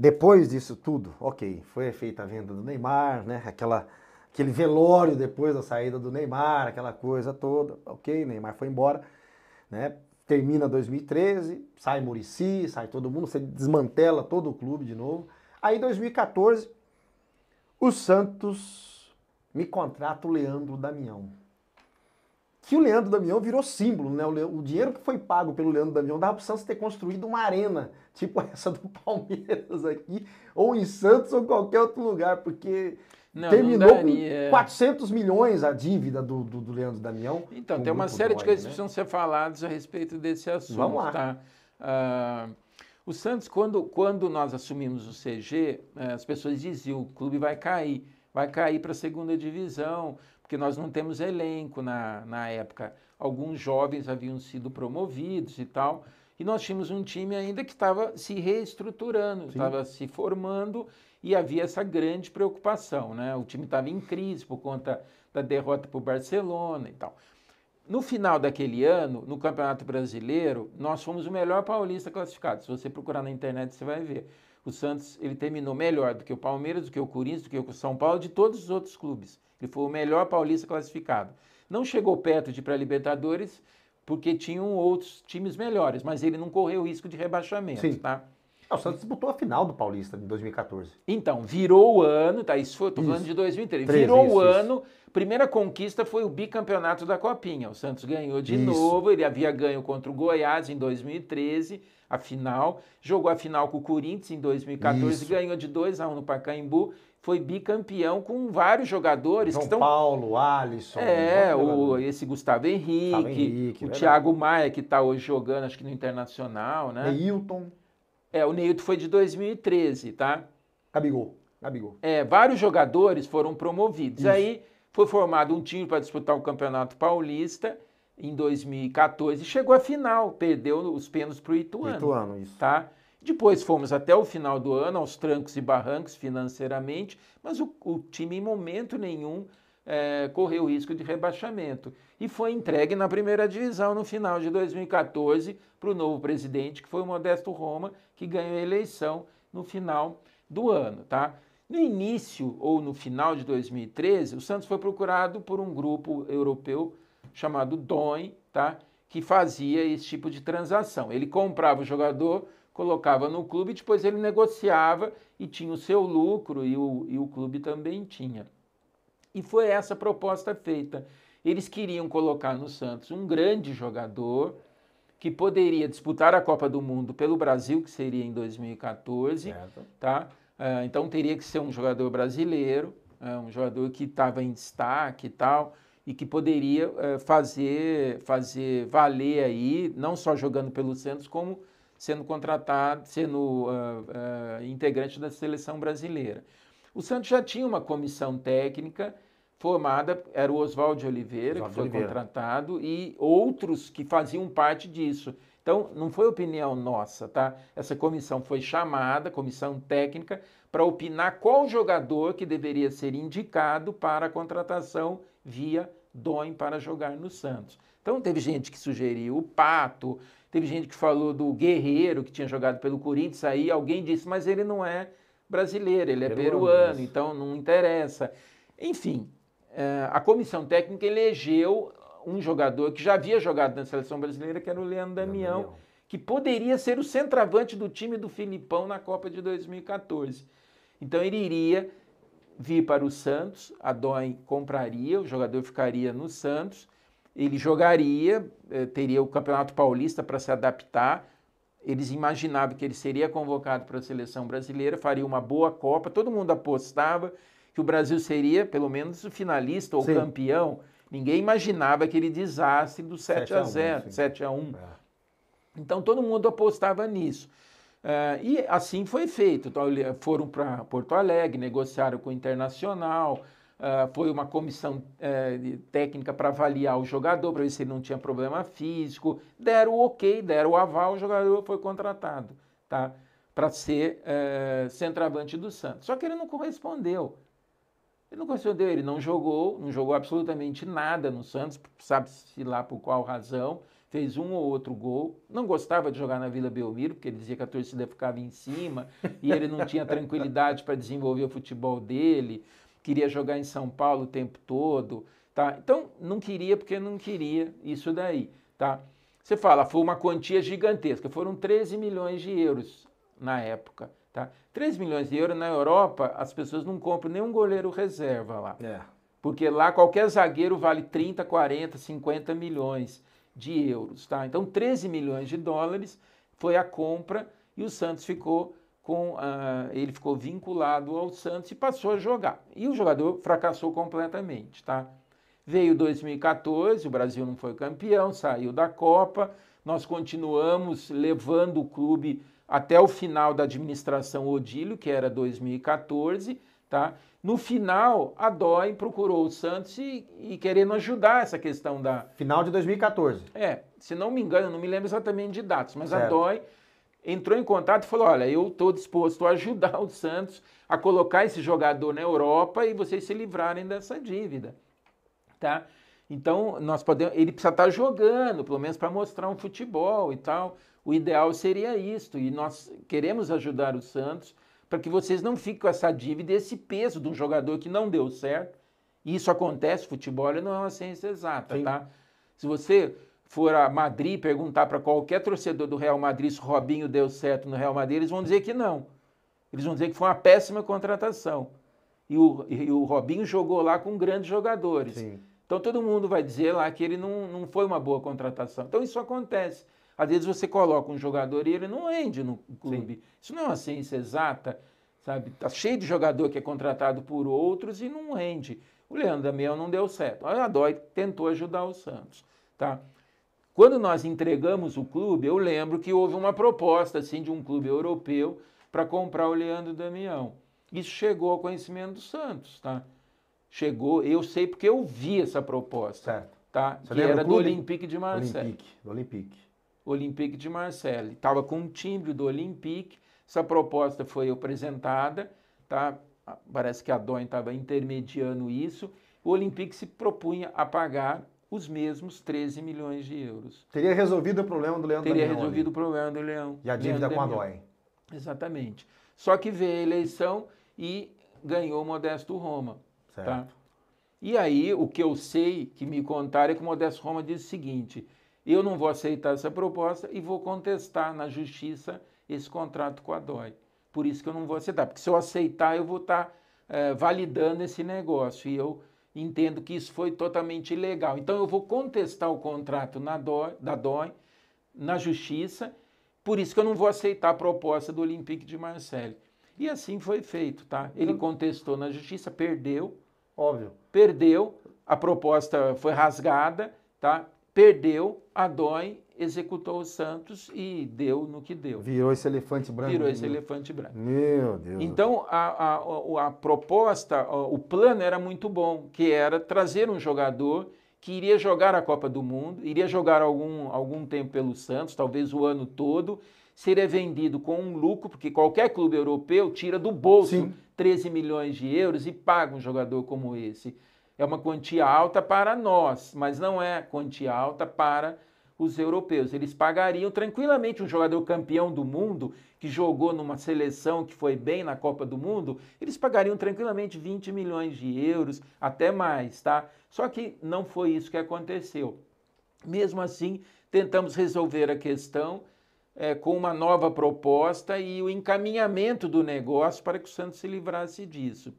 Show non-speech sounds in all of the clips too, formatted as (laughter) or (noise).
Depois disso tudo, ok, foi feita a venda do Neymar, né? Aquela, aquele velório depois da saída do Neymar, aquela coisa toda, ok, Neymar foi embora, né? Termina 2013, sai Murici, sai todo mundo, você desmantela todo o clube de novo. Aí 2014, o Santos me contrata o Leandro Damião que o Leandro Damião virou símbolo, né? O, o dinheiro que foi pago pelo Leandro Damião dava para o Santos ter construído uma arena, (laughs) tipo essa do Palmeiras aqui, ou em Santos ou qualquer outro lugar, porque não, terminou não com 400 milhões a dívida do, do, do Leandro Damião. Então, tem uma série de coisas né? que precisam ser faladas a respeito desse assunto. Vamos lá. Tá? Uh, o Santos, quando, quando nós assumimos o CG, eh, as pessoas diziam, o clube vai cair, vai cair para a segunda divisão, porque nós não temos elenco na, na época. Alguns jovens haviam sido promovidos e tal, e nós tínhamos um time ainda que estava se reestruturando, estava se formando e havia essa grande preocupação, né? O time estava em crise por conta da derrota para o Barcelona e tal. No final daquele ano, no Campeonato Brasileiro, nós fomos o melhor paulista classificado. Se você procurar na internet, você vai ver. O Santos ele terminou melhor do que o Palmeiras, do que o Corinthians, do que o São Paulo, de todos os outros clubes. Ele foi o melhor paulista classificado. Não chegou perto de ir para a Libertadores porque tinham outros times melhores, mas ele não correu risco de rebaixamento, Sim. tá? Não, o Santos disputou a final do Paulista em 2014. Então, virou o ano, tá? Isso foi, tô falando isso. de 2013 virou isso, o ano, isso. primeira conquista foi o bicampeonato da Copinha. O Santos ganhou de novo, ele havia ganho contra o Goiás em 2013, a final. Jogou a final com o Corinthians em 2014, ganhou de 2 a 1 no Pacaembu foi bicampeão com vários jogadores. São estão... Paulo, Alisson. É, o, esse Gustavo Henrique, Gustavo Henrique o verdade. Thiago Maia, que está hoje jogando, acho que no Internacional, né? Neilton. É, o Neilton foi de 2013, tá? Gabigol. Gabigol. É, vários jogadores foram promovidos. Isso. Aí foi formado um time para disputar o Campeonato Paulista em 2014 e chegou à final, perdeu os pênaltis para o Ituano. Ituano, isso. Tá? Depois fomos até o final do ano, aos trancos e barrancos financeiramente, mas o, o time em momento nenhum é, correu risco de rebaixamento. E foi entregue na primeira divisão no final de 2014 para o novo presidente, que foi o Modesto Roma, que ganhou a eleição no final do ano. Tá? No início ou no final de 2013, o Santos foi procurado por um grupo europeu chamado DOI, tá? que fazia esse tipo de transação. Ele comprava o jogador colocava no clube, depois ele negociava e tinha o seu lucro e o, e o clube também tinha. E foi essa proposta feita. Eles queriam colocar no Santos um grande jogador que poderia disputar a Copa do Mundo pelo Brasil, que seria em 2014, tá? Ah, então teria que ser um jogador brasileiro, ah, um jogador que estava em destaque e tal, e que poderia ah, fazer, fazer valer aí, não só jogando pelo Santos, como sendo contratado, sendo uh, uh, integrante da seleção brasileira. O Santos já tinha uma comissão técnica formada, era o Oswaldo Oliveira, que foi Oliveira. contratado, e outros que faziam parte disso. Então, não foi opinião nossa, tá? Essa comissão foi chamada, comissão técnica, para opinar qual jogador que deveria ser indicado para a contratação via doem para jogar no Santos. Então teve gente que sugeriu o Pato, teve gente que falou do Guerreiro, que tinha jogado pelo Corinthians, aí alguém disse, mas ele não é brasileiro, ele é peruano, peruano então não interessa. Enfim, eh, a comissão técnica elegeu um jogador que já havia jogado na seleção brasileira, que era o Leandro Damião, que poderia ser o centroavante do time do Filipão na Copa de 2014. Então ele iria vir para o Santos, a Dói compraria, o jogador ficaria no Santos, ele jogaria, eh, teria o Campeonato Paulista para se adaptar. Eles imaginavam que ele seria convocado para a seleção brasileira, faria uma boa Copa. Todo mundo apostava que o Brasil seria, pelo menos, o finalista ou Sim. campeão. Ninguém imaginava aquele desastre do 7, a 0, 7 a 1. É. Então todo mundo apostava nisso. Uh, e assim foi feito. Então, foram para Porto Alegre, negociaram com o Internacional, ah, foi uma comissão eh, de técnica para avaliar o jogador, para ver se ele não tinha problema físico, deram o ok, deram o aval, o jogador foi contratado, tá? Para ser eh, centroavante do Santos. Só que ele não correspondeu. Ele não correspondeu, ele não jogou, não jogou absolutamente nada no Santos, sabe-se lá por qual razão, fez um ou outro gol. Não gostava de jogar na Vila Belmiro, porque ele dizia que a torcida ficava em cima e ele não tinha tranquilidade para desenvolver o futebol dele queria jogar em São Paulo o tempo todo, tá? Então, não queria porque não queria isso daí, tá? Você fala, foi uma quantia gigantesca, foram 13 milhões de euros na época, tá? 3 milhões de euros na Europa, as pessoas não compram nenhum goleiro reserva lá. É. Porque lá qualquer zagueiro vale 30, 40, 50 milhões de euros, tá? Então, 13 milhões de dólares foi a compra e o Santos ficou com, uh, ele ficou vinculado ao Santos e passou a jogar. E o jogador fracassou completamente, tá? Veio 2014, o Brasil não foi campeão, saiu da Copa. Nós continuamos levando o clube até o final da administração Odílio, que era 2014, tá? No final, a Dói procurou o Santos e, e querendo ajudar essa questão da... Final de 2014. É, se não me engano, não me lembro exatamente de datas, mas certo. a Dói entrou em contato e falou: Olha, eu estou disposto a ajudar o Santos a colocar esse jogador na Europa e vocês se livrarem dessa dívida. Tá? Então, nós podemos, ele precisa estar tá jogando, pelo menos para mostrar um futebol e tal. O ideal seria isto, e nós queremos ajudar o Santos para que vocês não fiquem com essa dívida e esse peso de um jogador que não deu certo. E isso acontece, futebol não é uma ciência exata, Sim. tá? Se você for a Madrid perguntar para qualquer torcedor do Real Madrid se o Robinho deu certo no Real Madrid, eles vão dizer que não. Eles vão dizer que foi uma péssima contratação. E o, e o Robinho jogou lá com grandes jogadores. Sim. Então todo mundo vai dizer lá que ele não, não foi uma boa contratação. Então isso acontece. Às vezes você coloca um jogador e ele não rende no clube. Sim. Isso não é uma ciência exata, sabe? Tá cheio de jogador que é contratado por outros e não rende. O Leandro Damião não deu certo. A Dói tentou ajudar o Santos, tá? Quando nós entregamos o clube, eu lembro que houve uma proposta assim de um clube europeu para comprar o Leandro Damião. Isso chegou ao conhecimento do Santos, tá? Chegou, eu sei porque eu vi essa proposta. Certo. Tá? Você que era do Olympique de Marseille. Olympique, do Olympique. Olympique de Marseille. Estava com um timbre do Olympique. Essa proposta foi apresentada, tá? Parece que a Doin estava intermediando isso. O Olympique se propunha a pagar os mesmos 13 milhões de euros. Teria resolvido o problema do Leão Teria Damião resolvido ali. o problema do Leão. E a dívida com Damião. a Dói. Exatamente. Só que veio a eleição e ganhou o Modesto Roma. Tá? Certo. Tá? E aí, o que eu sei que me contaram é que o Modesto Roma disse o seguinte: eu não vou aceitar essa proposta e vou contestar na justiça esse contrato com a Dói. Por isso que eu não vou aceitar, porque se eu aceitar, eu vou tá, estar eh, é, validando esse negócio. E eu entendo que isso foi totalmente ilegal. Então eu vou contestar o contrato na DOI, da DOI, na justiça, por isso que eu não vou aceitar a proposta do Olympique de Marseille. E assim foi feito, tá? Ele contestou na justiça, perdeu. Óbvio. Perdeu, a proposta foi rasgada, tá? Perdeu, a DOI executou o Santos e deu no que deu. Virou esse elefante branco. Virou esse elefante branco. Meu Deus. Então, a, a, a proposta, o plano era muito bom, que era trazer um jogador que iria jogar a Copa do Mundo, iria jogar algum, algum tempo pelo Santos, talvez o ano todo, seria vendido com um lucro, porque qualquer clube europeu tira do bolso Sim. 13 milhões de euros e paga um jogador como esse. É uma quantia alta para nós, mas não é quantia alta para os europeus. Eles pagariam tranquilamente um jogador campeão do mundo, que jogou numa seleção que foi bem na Copa do Mundo, eles pagariam tranquilamente 20 milhões de euros, até mais, tá? Só que não foi isso que aconteceu. Mesmo assim, tentamos resolver a questão é, com uma nova proposta e o encaminhamento do negócio para que o Santos se livrasse disso.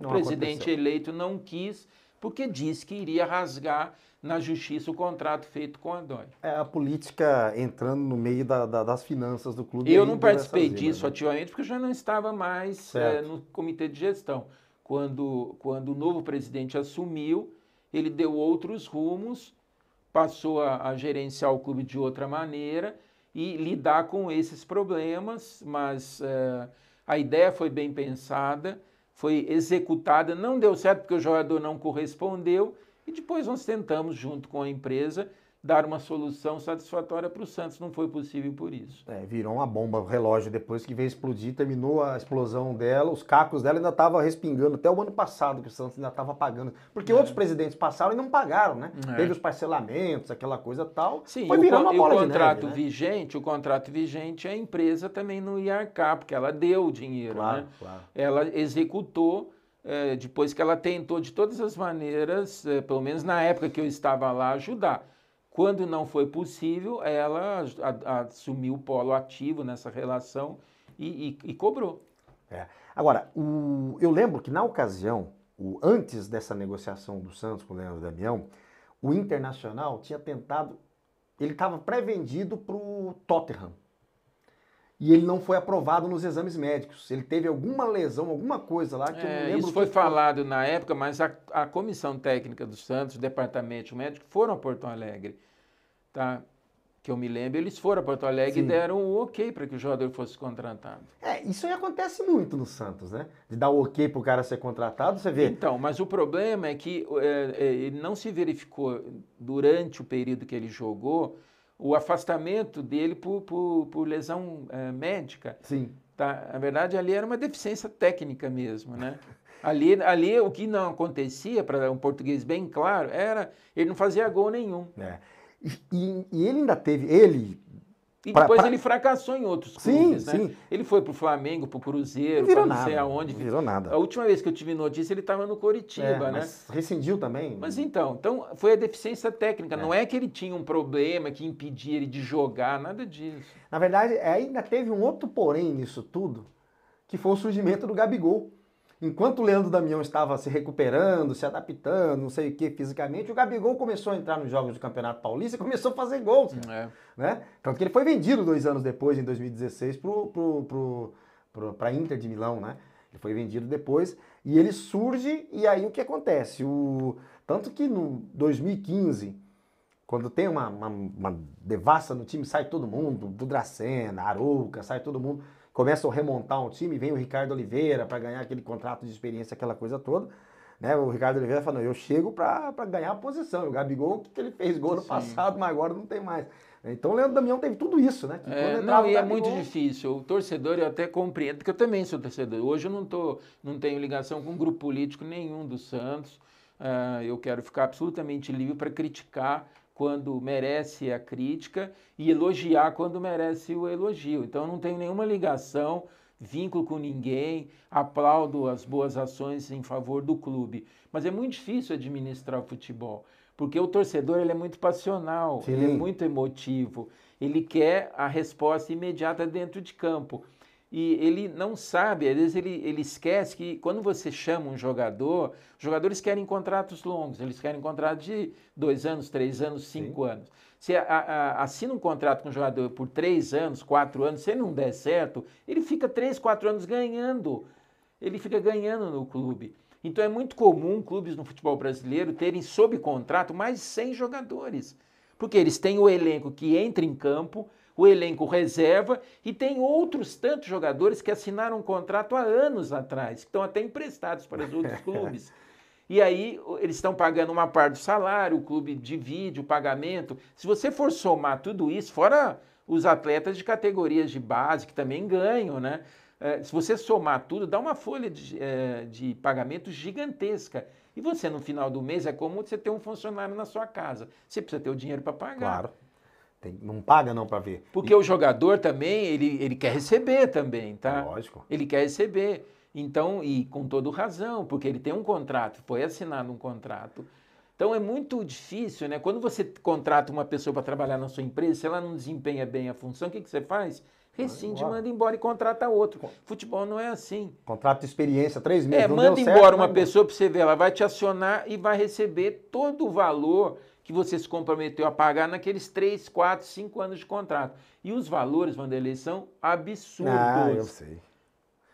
Não o presidente aconteceu. eleito não quis, porque disse que iria rasgar na justiça o contrato feito com a Dói. É a política entrando no meio da, da, das finanças do clube. Eu não participei disso né? ativamente porque eu já não estava mais é, no comitê de gestão. Quando, quando o novo presidente assumiu, ele deu outros rumos, passou a, a gerenciar o clube de outra maneira e lidar com esses problemas, mas é, a ideia foi bem pensada, foi executada, não deu certo porque o jogador não correspondeu, e depois nós tentamos, junto com a empresa, dar uma solução satisfatória para o Santos. Não foi possível por isso. É, virou uma bomba relógio depois que veio explodir, terminou a explosão dela, os cacos dela ainda estavam respingando até o ano passado que o Santos ainda estava pagando. Porque é. outros presidentes passaram e não pagaram, né? É. Teve os parcelamentos, aquela coisa tal. Sim, foi virando o, uma bola e o contrato neve, né? vigente, o contrato vigente, a empresa também não ia arcar, porque ela deu o dinheiro, claro, né? Claro. Ela executou eh, depois que ela tentou de todas as maneiras, eh, pelo menos na época que eu estava lá, ajudar. Quando não foi possível, ela a, a, assumiu o polo ativo nessa relação e, e, e cobrou. É. Agora, o, eu lembro que na ocasião, o, antes dessa negociação do Santos com o Leandro Damião, o Internacional tinha tentado, ele estava pré-vendido para o Tottenham e ele não foi aprovado nos exames médicos. Ele teve alguma lesão, alguma coisa lá que é, eu não é, lembro. Isso foi falado na época, mas a, a comissão técnica do Santos, o departamento médico, foram a Porto Alegre. Tá? Que eu me lembro, eles foram a Porto Alegre Sim. e deram o ok para que o jogador fosse contratado. É, isso aí acontece muito no Santos, né? De dar o ok para o cara ser contratado, você vê. Então, mas o problema é que é, é, ele não se verificou durante o período que ele jogou o afastamento dele por, por, por lesão é, médica. Sim. Tá? Na verdade, ali era uma deficiência técnica mesmo, né? (laughs) Ali, ali o que não acontecia, para um português bem claro, era ele não fazia gol nenhum. É. E, e, e, ele ainda teve, ele, e pra, depois pra... ele fracassou em outros clubes, sim, né? Sim. Ele foi pro Flamengo, pro Cruzeiro, não virou não sei nada, Não Virou nada. A última vez que eu tive notícia, ele estava no Coritiba, é, né? Mas rescindiu também. Mas então, então foi a deficiência técnica. É. Não é que ele tinha um problema que impedia ele de jogar, nada disso. Na verdade, é, ainda teve um outro porém nisso tudo, que foi o surgimento do Gabigol. Enquanto o Leandro Damião estava se recuperando, se adaptando, não sei o que fisicamente, o Gabigol começou a entrar nos jogos do Campeonato Paulista e começou a fazer gols. Hum, é. Né? Tanto que ele foi vendido dois anos depois, em 2016, para a Inter de Milão, né? Ele foi vendido depois e ele surge, e aí o que acontece? O, tanto que no 2015 quando tem uma, uma, uma devassa no time, sai todo mundo, do Dracena, Aruca, sai todo mundo. Começam a remontar um time, vem o Ricardo Oliveira para ganhar aquele contrato de experiência, aquela coisa toda. Né? O Ricardo Oliveira falou, eu chego para ganhar a posição. O Gabigol, que ele fez gol no Sim. passado, mas agora não tem mais. Então o Leandro Damião teve tudo isso, né? Que é, não, e é Gabigol... é muito difícil. O torcedor, eu até compreendo, porque eu também sou torcedor. Hoje eu não, tô, não tenho ligação com um grupo político nenhum do Santos. Uh, eu quero ficar absolutamente livre para criticar quando merece a crítica e elogiar quando merece o elogio. Então eu não tenho nenhuma ligação, vínculo com ninguém, aplaudo as boas ações em favor do clube. Mas é muito difícil administrar o futebol, porque o torcedor ele é muito passional, Sim. ele é muito emotivo, ele quer a resposta imediata dentro de campo e ele não sabe, às vezes ele, ele esquece que quando você chama um jogador, jogadores querem contratos longos, eles querem contratos de dois anos, três anos, cinco Sim. anos. Você a, a, assina um contrato com um jogador por três anos, quatro anos, se ele não der certo, ele fica três, quatro anos ganhando. Ele fica ganhando no clube. Então é muito comum clubes no futebol brasileiro terem sob contrato mais de 100 jogadores. Porque eles têm o elenco que entra em campo, o elenco reserva e tem outros tantos jogadores que assinaram um contrato há anos atrás, que estão até emprestados para os outros (laughs) clubes. E aí eles estão pagando uma parte do salário, o clube divide o pagamento. Se você for somar tudo isso, fora os atletas de categorias de base que também ganham, né? É, se você somar tudo, dá uma folha de, é, de pagamento gigantesca. E você, no final do mês, é como você ter um funcionário na sua casa. Você precisa ter o dinheiro para pagar. Claro. Tem, não paga não para ver. Porque e... o jogador também, ele, ele quer receber também, tá? Lógico. Ele quer receber. Então, e com toda razão, porque ele tem um contrato, foi assinado um contrato. Então é muito difícil, né? Quando você contrata uma pessoa para trabalhar na sua empresa, se ela não desempenha bem a função, o que, que você faz? Rescinde, manda, manda embora e contrata outro. Futebol não é assim. Contrato de experiência, três meses. É, manda embora certo, né, uma pessoa para você ver, ela vai te acionar e vai receber todo o valor que você se comprometeu a pagar naqueles 3, 4, 5 anos de contrato. E os valores, Vanderlei, são absurdos. Ah, eu sei.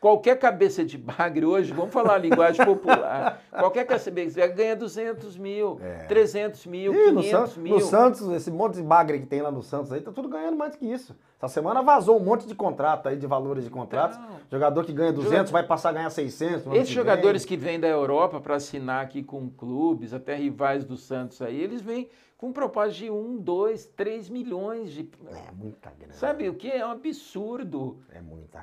Qualquer cabeça de bagre hoje, vamos falar a linguagem popular, qualquer cabeça de bagre ganha 200 mil, é. 300 mil, Ih, 500 Santos, mil. No Santos, esse monte de bagre que tem lá no Santos aí, tá tudo ganhando mais que isso. Essa semana vazou um monte de contrato aí, de valores de contratos. Jogador que ganha 200 vai passar a ganhar 600. Esses que jogadores vem. que vêm da Europa para assinar aqui com clubes, até rivais do Santos aí, eles vêm com propósito de 1, 2, 3 milhões de. É muita grana. Sabe o que? É um absurdo. É muita